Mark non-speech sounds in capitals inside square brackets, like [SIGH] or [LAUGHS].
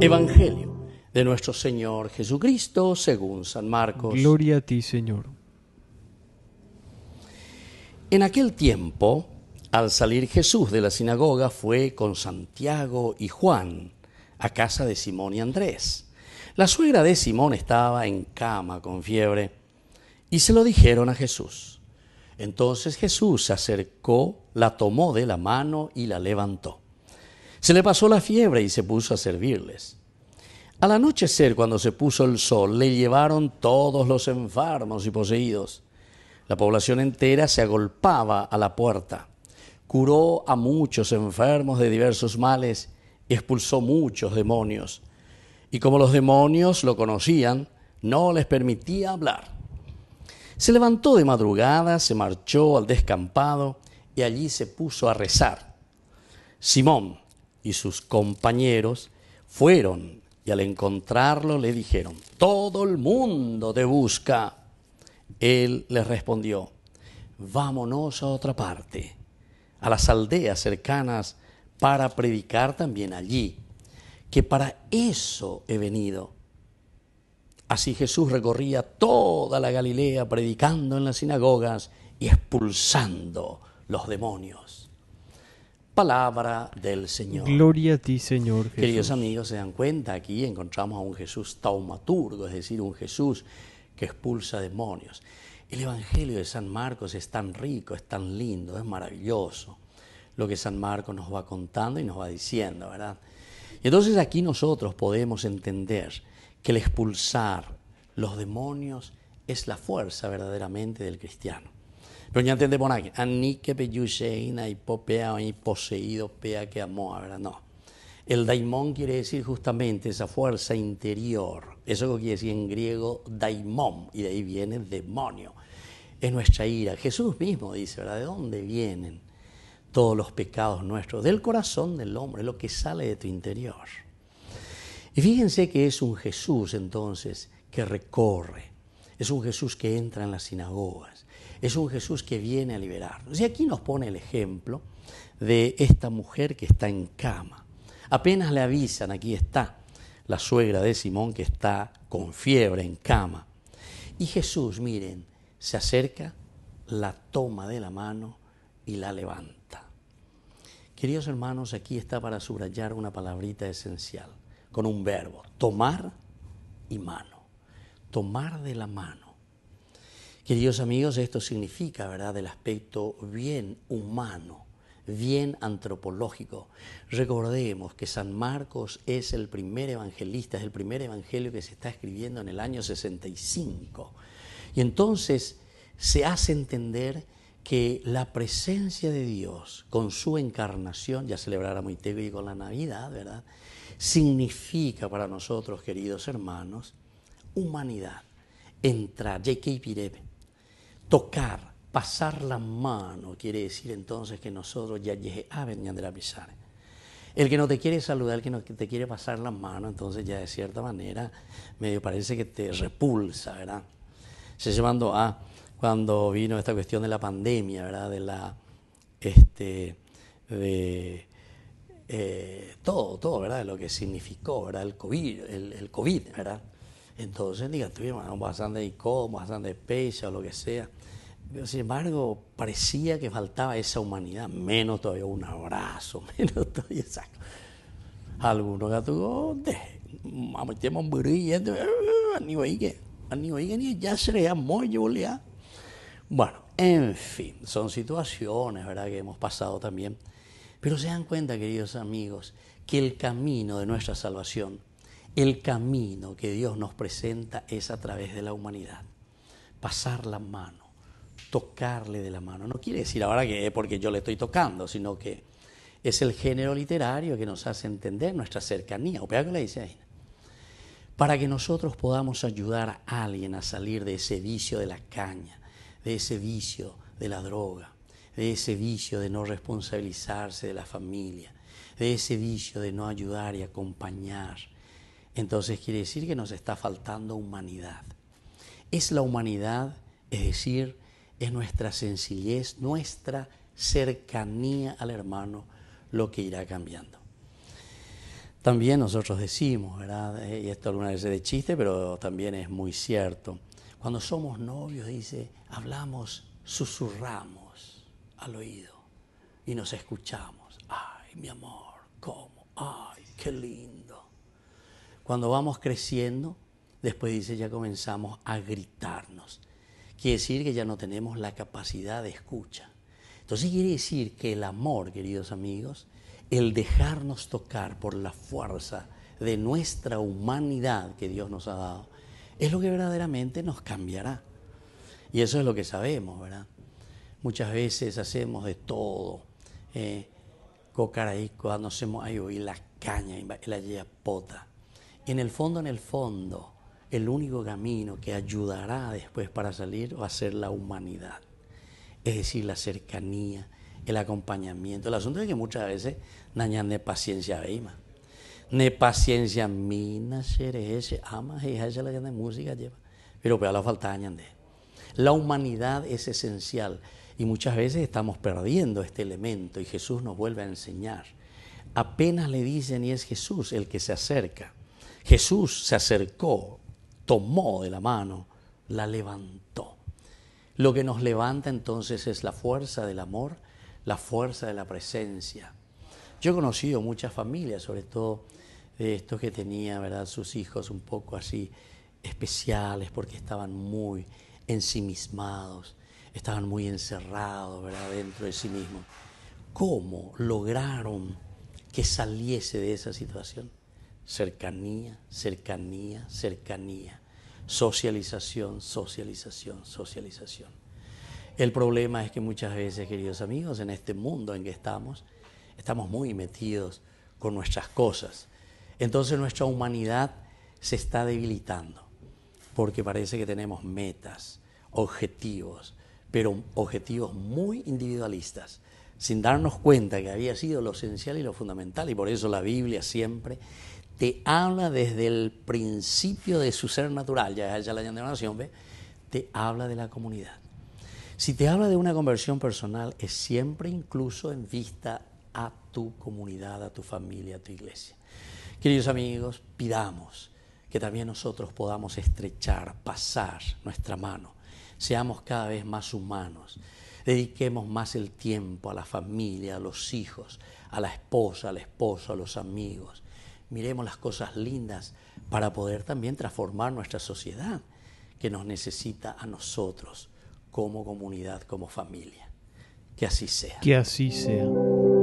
Evangelio de nuestro Señor Jesucristo según San Marcos. Gloria a ti, Señor. En aquel tiempo, al salir Jesús de la sinagoga, fue con Santiago y Juan a casa de Simón y Andrés. La suegra de Simón estaba en cama con fiebre y se lo dijeron a Jesús. Entonces Jesús se acercó, la tomó de la mano y la levantó. Se le pasó la fiebre y se puso a servirles. Al anochecer, cuando se puso el sol, le llevaron todos los enfermos y poseídos. La población entera se agolpaba a la puerta. Curó a muchos enfermos de diversos males y expulsó muchos demonios. Y como los demonios lo conocían, no les permitía hablar. Se levantó de madrugada, se marchó al descampado y allí se puso a rezar. Simón, y sus compañeros fueron y al encontrarlo le dijeron, todo el mundo te busca. Él les respondió, vámonos a otra parte, a las aldeas cercanas, para predicar también allí, que para eso he venido. Así Jesús recorría toda la Galilea predicando en las sinagogas y expulsando los demonios palabra del Señor. Gloria a ti, Señor Jesús. Queridos amigos, se dan cuenta, aquí encontramos a un Jesús taumaturgo, es decir, un Jesús que expulsa demonios. El Evangelio de San Marcos es tan rico, es tan lindo, es maravilloso lo que San Marcos nos va contando y nos va diciendo, ¿verdad? Y entonces aquí nosotros podemos entender que el expulsar los demonios es la fuerza verdaderamente del cristiano. Pero ni que y Popea y poseído Pea que amó, no. El daimón quiere decir justamente esa fuerza interior. Eso quiere decir en griego daimón, y de ahí viene demonio. Es nuestra ira. Jesús mismo dice, ¿verdad? ¿De dónde vienen todos los pecados nuestros? Del corazón del hombre, lo que sale de tu interior. Y fíjense que es un Jesús entonces que recorre, es un Jesús que entra en las sinagogas, es un Jesús que viene a liberarnos. Y aquí nos pone el ejemplo de esta mujer que está en cama. Apenas le avisan, aquí está la suegra de Simón que está con fiebre en cama. Y Jesús, miren, se acerca, la toma de la mano y la levanta. Queridos hermanos, aquí está para subrayar una palabrita esencial, con un verbo, tomar y mano. Tomar de la mano. Queridos amigos, esto significa, ¿verdad?, el aspecto bien humano, bien antropológico. Recordemos que San Marcos es el primer evangelista, es el primer evangelio que se está escribiendo en el año 65. Y entonces se hace entender que la presencia de Dios con su encarnación, ya celebrará muy y con la Navidad, ¿verdad? Significa para nosotros, queridos hermanos, humanidad. Entra, y Pirebe tocar, pasar la mano, quiere decir entonces que nosotros ya llegué a ah, venir a pisar. El que no te quiere saludar, el que no te quiere pasar la mano, entonces ya de cierta manera me parece que te repulsa, ¿verdad? Se llevando a cuando vino esta cuestión de la pandemia, ¿verdad? De la, este, eh, todo, todo, ¿verdad? De lo que significó, ¿verdad? El COVID, el COVID ¿verdad? Entonces, diga, tuvimos bastante icón, bastante o lo que sea. sin embargo, parecía que faltaba esa humanidad, menos todavía un abrazo, [LAUGHS] menos todavía esa. Algunos gatugotes, metemos un brillante, este, uh, ni oiga, ni oiga, ni ya se le muy Julia. Bueno, en fin, son situaciones, ¿verdad?, que hemos pasado también. Pero se dan cuenta, queridos amigos, que el camino de nuestra salvación el camino que Dios nos presenta es a través de la humanidad. Pasar la mano, tocarle de la mano. No quiere decir ahora que es porque yo le estoy tocando, sino que es el género literario que nos hace entender nuestra cercanía. O que le dice ahí. Para que nosotros podamos ayudar a alguien a salir de ese vicio de la caña, de ese vicio de la droga, de ese vicio de no responsabilizarse de la familia, de ese vicio de no ayudar y acompañar entonces quiere decir que nos está faltando humanidad. Es la humanidad, es decir, es nuestra sencillez, nuestra cercanía al hermano lo que irá cambiando. También nosotros decimos, ¿verdad? Eh, y esto alguna vez es de chiste, pero también es muy cierto. Cuando somos novios, dice, hablamos, susurramos al oído y nos escuchamos. Ay, mi amor, ¿cómo? Ay, qué lindo cuando vamos creciendo, después dice, ya comenzamos a gritarnos. Quiere decir que ya no tenemos la capacidad de escucha. Entonces quiere decir que el amor, queridos amigos, el dejarnos tocar por la fuerza de nuestra humanidad que Dios nos ha dado, es lo que verdaderamente nos cambiará. Y eso es lo que sabemos, ¿verdad? Muchas veces hacemos de todo. Eh, no hacemos ahí la caña, la la pota en el fondo, en el fondo, el único camino que ayudará después para salir va a ser la humanidad. Es decir, la cercanía, el acompañamiento. El asunto es que muchas veces no de paciencia veima. Ne paciencia mina ese ama esa la de música lleva. Pero a la falta de. La humanidad es esencial y muchas veces estamos perdiendo este elemento y Jesús nos vuelve a enseñar. Apenas le dicen y es Jesús el que se acerca Jesús se acercó, tomó de la mano, la levantó. Lo que nos levanta entonces es la fuerza del amor, la fuerza de la presencia. Yo he conocido muchas familias, sobre todo de estos que tenían ¿verdad? Sus hijos un poco así especiales porque estaban muy ensimismados, estaban muy encerrados, Dentro de sí mismos. ¿Cómo lograron que saliese de esa situación? Cercanía, cercanía, cercanía. Socialización, socialización, socialización. El problema es que muchas veces, queridos amigos, en este mundo en que estamos, estamos muy metidos con nuestras cosas. Entonces nuestra humanidad se está debilitando, porque parece que tenemos metas, objetivos, pero objetivos muy individualistas, sin darnos cuenta que había sido lo esencial y lo fundamental, y por eso la Biblia siempre te habla desde el principio de su ser natural, ya es la de nación, ¿ve? te habla de la comunidad. Si te habla de una conversión personal, es siempre incluso en vista a tu comunidad, a tu familia, a tu iglesia. Queridos amigos, pidamos que también nosotros podamos estrechar, pasar nuestra mano, seamos cada vez más humanos, dediquemos más el tiempo a la familia, a los hijos, a la esposa, al esposo, a los amigos, miremos las cosas lindas para poder también transformar nuestra sociedad que nos necesita a nosotros como comunidad, como familia. Que así sea. Que así sea.